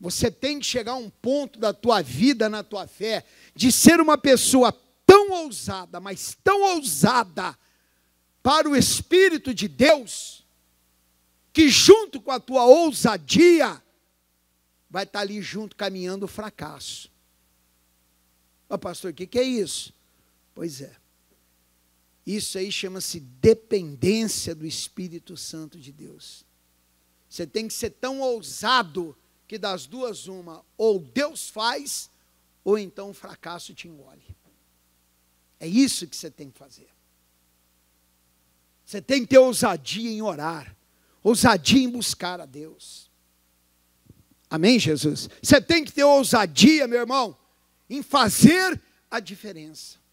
Você tem que chegar a um ponto da tua vida, na tua fé, de ser uma pessoa tão ousada, mas tão ousada para o Espírito de Deus, que junto com a tua ousadia, vai estar tá ali junto caminhando o fracasso. Ó, oh, pastor, o que, que é isso? Pois é. Isso aí chama-se dependência do Espírito Santo de Deus. Você tem que ser tão ousado que das duas uma, ou Deus faz, ou então o fracasso te engole. É isso que você tem que fazer. Você tem que ter ousadia em orar, ousadia em buscar a Deus. Amém, Jesus? Você tem que ter ousadia, meu irmão, em fazer a diferença.